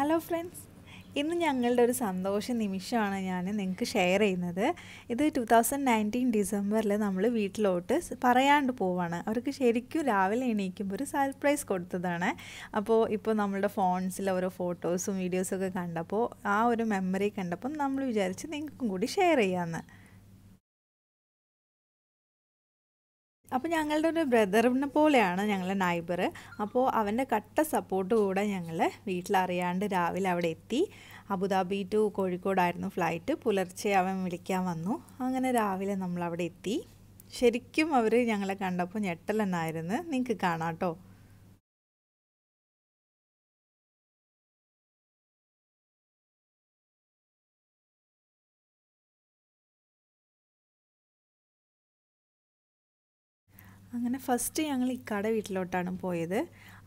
hello friends ഇന്ന് ഞങ്ങളുടെ ഒരു സന്തോഷ നിമിഷമാണ് ഞാൻ നിങ്ങൾക്ക് ഷെയർ ചെയ്യുന്നത് ഇത് ടു തൗസൻഡ് നയൻറ്റീൻ ഡിസംബറിൽ നമ്മൾ വീട്ടിലോട്ട് പറയാണ്ട് പോവാണ് അവർക്ക് ശരിക്കും രാവിലെ എണീക്കുമ്പോൾ ഒരു സർപ്രൈസ് കൊടുത്തതാണ് അപ്പോൾ ഇപ്പോൾ നമ്മളുടെ ഫോൺസിൽ ഓരോ ഫോട്ടോസും ഒക്കെ കണ്ടപ്പോൾ ആ ഒരു മെമ്മറി കണ്ടപ്പം നമ്മൾ വിചാരിച്ച് നിങ്ങൾക്കും കൂടി ഷെയർ ചെയ്യാമെന്ന് അപ്പോൾ ഞങ്ങളുടെ ഒരു ബ്രദറിനെ പോലെയാണ് ഞങ്ങളുടെ നൈബർ അപ്പോൾ അവൻ്റെ കട്ട സപ്പോർട്ട് കൂടെ ഞങ്ങൾ വീട്ടിലറിയാണ്ട് രാവിലെ അവിടെ എത്തി അബുദാബി ടു കോഴിക്കോടായിരുന്നു ഫ്ലൈറ്റ് പുലർച്ചെ അവൻ വിളിക്കാൻ വന്നു അങ്ങനെ രാവിലെ നമ്മൾ അവിടെ എത്തി ശരിക്കും അവർ ഞങ്ങളെ കണ്ടപ്പോൾ ഞെട്ടലെന്നായിരുന്നു നിങ്ങൾക്ക് കാണാം കേട്ടോ അങ്ങനെ ഫസ്റ്റ് ഞങ്ങൾ ഇക്കാടെ വീട്ടിലോട്ടാണ് പോയത്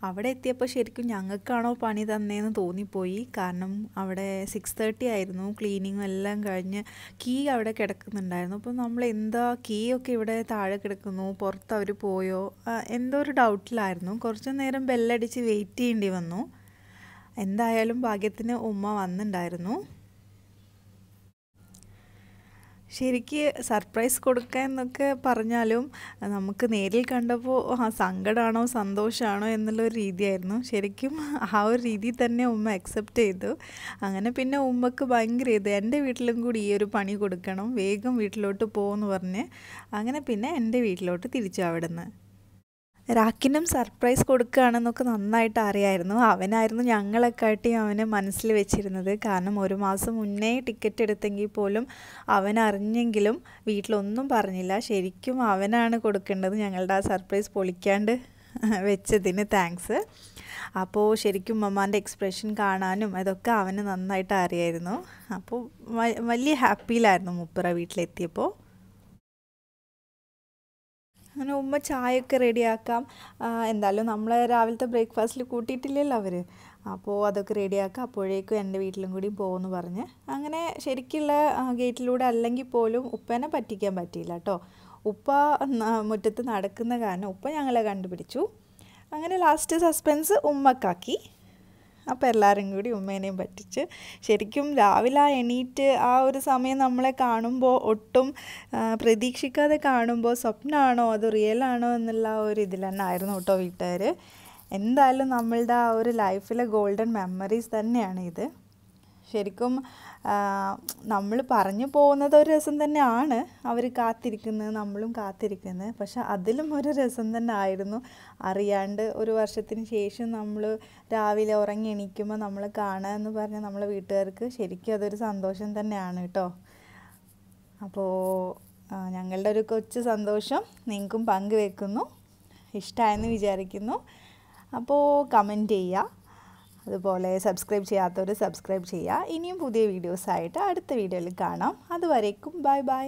അവിടെ എത്തിയപ്പോൾ ശരിക്കും ഞങ്ങൾക്കാണോ പണി തന്നേന്ന് തോന്നിപ്പോയി കാരണം അവിടെ സിക്സ് തേർട്ടി ആയിരുന്നു ക്ലീനിങ്ങും എല്ലാം കഴിഞ്ഞ് കീ അവിടെ കിടക്കുന്നുണ്ടായിരുന്നു അപ്പോൾ നമ്മൾ എന്താ കീ ഒക്കെ ഇവിടെ താഴെ കിടക്കുന്നു പുറത്ത് അവർ പോയോ എന്തോ ഒരു ഡൗട്ടിലായിരുന്നു കുറച്ച് നേരം ബെല്ലടിച്ച് വെയിറ്റ് ചെയ്യേണ്ടി വന്നു എന്തായാലും ഭാഗ്യത്തിന് ഉമ്മ വന്നിട്ടുണ്ടായിരുന്നു ശരിക്ക് സർപ്രൈസ് കൊടുക്കുക എന്നൊക്കെ പറഞ്ഞാലും നമുക്ക് നേരിൽ കണ്ടപ്പോൾ ആ സങ്കടമാണോ സന്തോഷമാണോ എന്നുള്ളൊരു രീതിയായിരുന്നു ശരിക്കും ആ ഒരു രീതി തന്നെ ഉമ്മ അക്സെപ്റ്റ് ചെയ്തു അങ്ങനെ പിന്നെ ഉമ്മക്ക് ഭയങ്കര ഇത് എൻ്റെ വീട്ടിലും കൂടി ഈ ഒരു പണി കൊടുക്കണം വേഗം വീട്ടിലോട്ട് പോകുമെന്ന് പറഞ്ഞ് അങ്ങനെ പിന്നെ എൻ്റെ വീട്ടിലോട്ട് തിരിച്ചു അവിടുന്ന് രാക്കിനും സർപ്രൈസ് കൊടുക്കുകയാണെന്നൊക്കെ നന്നായിട്ട് അറിയായിരുന്നു അവനായിരുന്നു ഞങ്ങളൊക്കെ ആയിട്ട് അവനെ മനസ്സിൽ വെച്ചിരുന്നത് കാരണം ഒരു മാസം മുന്നേ ടിക്കറ്റ് എടുത്തെങ്കിൽ പോലും അവൻ വീട്ടിലൊന്നും പറഞ്ഞില്ല ശരിക്കും അവനാണ് കൊടുക്കേണ്ടത് ഞങ്ങളുടെ ആ സർപ്രൈസ് പൊളിക്കാണ്ട് വെച്ചതിന് താങ്ക്സ് അപ്പോൾ ശരിക്കും മമ്മാൻ്റെ എക്സ്പ്രഷൻ കാണാനും അതൊക്കെ അവന് നന്നായിട്ട് അറിയായിരുന്നു അപ്പോൾ വലിയ ഹാപ്പിയിലായിരുന്നു മുപ്പുറ വീട്ടിലെത്തിയപ്പോൾ അങ്ങനെ ഉമ്മ ചായയൊക്കെ റെഡിയാക്കാം എന്തായാലും നമ്മൾ രാവിലത്തെ ബ്രേക്ക്ഫാസ്റ്റിൽ കൂട്ടിയിട്ടില്ലല്ലോ അവർ അപ്പോൾ അതൊക്കെ റെഡിയാക്കാം അപ്പോഴേക്കും എൻ്റെ വീട്ടിലും കൂടി പോകുമെന്ന് പറഞ്ഞ് അങ്ങനെ ശരിക്കുള്ള ഗേറ്റിലൂടെ അല്ലെങ്കിൽ പോലും ഉപ്പനെ പറ്റിക്കാൻ പറ്റിയില്ല കേട്ടോ ഉപ്പ മുറ്റത്ത് നടക്കുന്ന കാരണം ഉപ്പ ഞങ്ങളെ കണ്ടുപിടിച്ചു അങ്ങനെ ലാസ്റ്റ് സസ്പെൻസ് ഉമ്മക്കാക്കി അപ്പോൾ എല്ലാവരും കൂടി ഉമ്മേനെയും പറ്റിച്ച് ശരിക്കും രാവിലെ എണീറ്റ് ആ ഒരു സമയം നമ്മളെ കാണുമ്പോൾ ഒട്ടും പ്രതീക്ഷിക്കാതെ കാണുമ്പോൾ സ്വപ്നമാണോ അത് റിയൽ ആണോ എന്നുള്ള ഒരു ഇതിൽ തന്നെ ആയിരുന്നു കേട്ടോ വീട്ടുകാർ എന്തായാലും നമ്മളുടെ ആ ഒരു ലൈഫിലെ ഗോൾഡൻ മെമ്മറീസ് തന്നെയാണ് ഇത് ശരിക്കും നമ്മൾ പറഞ്ഞു പോകുന്നത് ഒരു രസം തന്നെയാണ് അവർ കാത്തിരിക്കുന്നത് നമ്മളും കാത്തിരിക്കുന്നത് പക്ഷെ അതിലും ഒരു രസം തന്നെ ആയിരുന്നു അറിയാണ്ട് ഒരു വർഷത്തിന് ശേഷം നമ്മൾ രാവിലെ ഉറങ്ങി എണീക്കുമ്പോൾ നമ്മൾ കാണുക എന്ന് പറഞ്ഞാൽ നമ്മളെ വീട്ടുകാർക്ക് ശരിക്കും അതൊരു സന്തോഷം തന്നെയാണ് കേട്ടോ അപ്പോൾ ഞങ്ങളുടെ ഒരു കൊച്ചു സന്തോഷം നിങ്ങൾക്കും പങ്കുവെക്കുന്നു ഇഷ്ടമായെന്ന് വിചാരിക്കുന്നു അപ്പോൾ കമൻറ്റ് ചെയ്യുക അതുപോലെ സബ്സ്ക്രൈബ് ചെയ്യാത്തവർ സബ്സ്ക്രൈബ് ചെയ്യുക ഇനിയും പുതിയ വീഡിയോസായിട്ട് അടുത്ത വീഡിയോയിൽ കാണാം അതുവരേക്കും ബൈ ബൈ